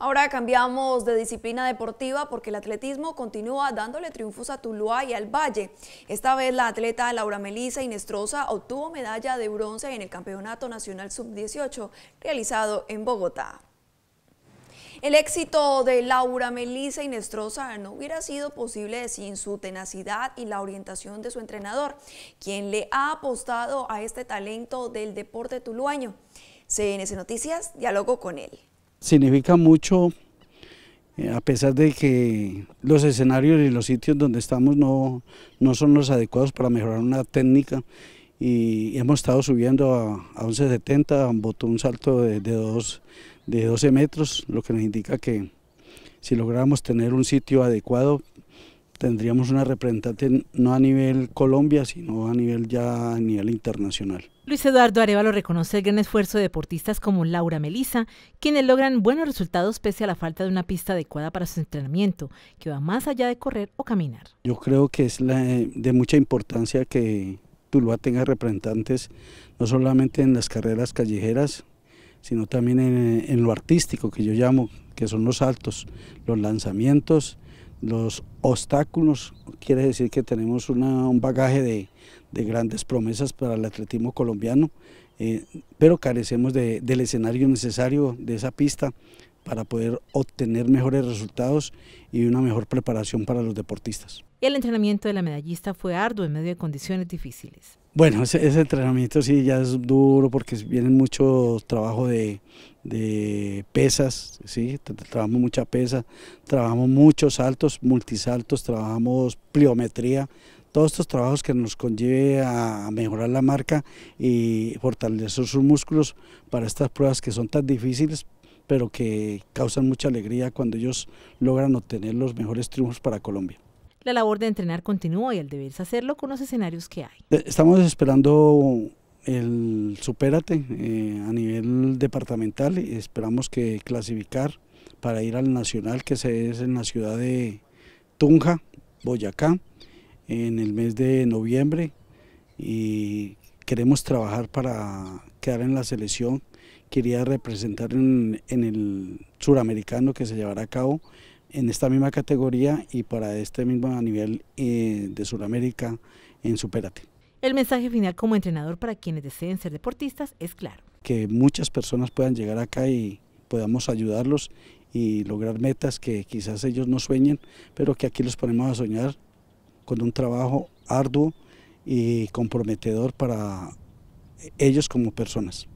Ahora cambiamos de disciplina deportiva porque el atletismo continúa dándole triunfos a Tuluá y al Valle. Esta vez la atleta Laura Melisa Inestrosa obtuvo medalla de bronce en el Campeonato Nacional Sub-18 realizado en Bogotá. El éxito de Laura Melisa Inestrosa no hubiera sido posible sin su tenacidad y la orientación de su entrenador, quien le ha apostado a este talento del deporte tuluano. CNS Noticias dialogó con él. Significa mucho, eh, a pesar de que los escenarios y los sitios donde estamos no, no son los adecuados para mejorar una técnica y hemos estado subiendo a, 11.70, 11.70, botó un salto de, de 12 metros, lo que nos indica que si logramos tener un sitio adecuado tendríamos una representante no a nivel Colombia, sino a nivel ya a nivel internacional. Luis Eduardo Arevalo reconoce el gran esfuerzo de deportistas como Laura Melisa, quienes logran buenos resultados pese a la falta de una pista adecuada para su entrenamiento, que va más allá de correr o caminar. Yo creo que es de mucha importancia que Tuluá tenga representantes no solamente en las carreras callejeras, sino también en, en lo artístico que yo llamo, que son los saltos, los lanzamientos, los obstáculos quiere decir que tenemos un bagaje de, grandes promesas para el atletismo colombiano, eh, pero carecemos del escenario necesario de esa pista para poder obtener mejores resultados y una mejor preparación para los deportistas. El entrenamiento de la medallista fue arduo en medio de condiciones difíciles. Bueno, ese, entrenamiento sí ya es duro porque viene mucho trabajo de, pesas, ¿sí? trabajamos mucha pesa, trabajamos muchos saltos, multisaltos, trabajamos pliometría, todos estos trabajos que nos conlleve a mejorar la marca y fortalecer sus músculos para estas pruebas que son tan difíciles, pero que causan mucha alegría cuando ellos logran obtener los mejores triunfos para Colombia. La labor de entrenar continúa y el deber es hacerlo con los escenarios que hay. Eh, estamos esperando el supérate eh, a nivel departamental y esperamos que clasificar para ir al nacional que se es en la ciudad de Tunja, Boyacá, en el mes de noviembre y queremos trabajar para quedar en la selección. Quería representar en, en el suramericano que se llevará a cabo en esta misma categoría y para este mismo nivel eh, de Sudamérica en Superate. El mensaje final como entrenador para quienes deseen ser deportistas es claro. Que muchas personas puedan llegar acá y podamos ayudarlos y lograr metas que quizás ellos no sueñen, pero que aquí los ponemos a soñar con un trabajo arduo y comprometedor para ellos como personas.